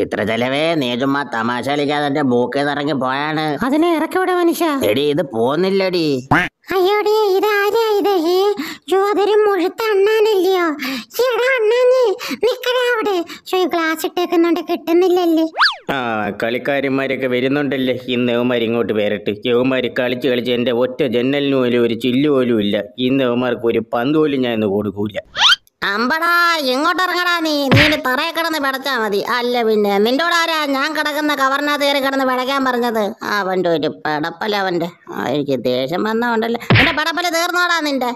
ചിത്രചലവേ നീ ചുമ്മാ തമാശ കളിക്കാതെ എന്റെ മൂക്കേന്ന് ഇറങ്ങി പോയാണ് അതിനെ ഇറക്കിവിടെ മനുഷ്യ എടി ഇത് പോന്നില്ലടി അയ്യോടി ഇതാരാ ഇത് ഏ മുഴുത്ത അണ്ണാനല്ലയോ എടാ അണ്ണാനെ അവിടെ ഗ്ലാസ് കിട്ടുന്നില്ലല്ലേ ആ കളിക്കാരന്മാരൊക്കെ വരുന്നുണ്ടല്ലേ ഇന്ന് ഇവന്മാർ ഇങ്ങോട്ട് വരട്ട് ഇവന്മാർ കളിച്ച് കളിച്ച് എന്റെ ഒറ്റ ജനലിന് പോലും ഒരു ചില്ലു പോലും ഇല്ല ഇന്ന് ഇവന്മാർക്ക് ഒരു പന്ത് പോലും ഞാൻ ഇന്ന് കൊടുക്കൂല അമ്പടാ ഇങ്ങോട്ടിറങ്ങടാ നീ നീ തറയെ കിടന്ന് പിടച്ചാ മതി അല്ല പിന്നെ നിന്നോട് ആരാ ഞാൻ കിടക്കുന്ന കവറിനകത്ത് കയറി കിടന്ന് പിടയ്ക്കാൻ പറഞ്ഞത് അവൻ്റെ ഒരു പടപ്പല അവൻ്റെ എനിക്ക് ദേഷ്യം വന്നോണ്ടല്ലേ എൻ്റെ പടപ്പല തീർന്നോടാ നിന്റെ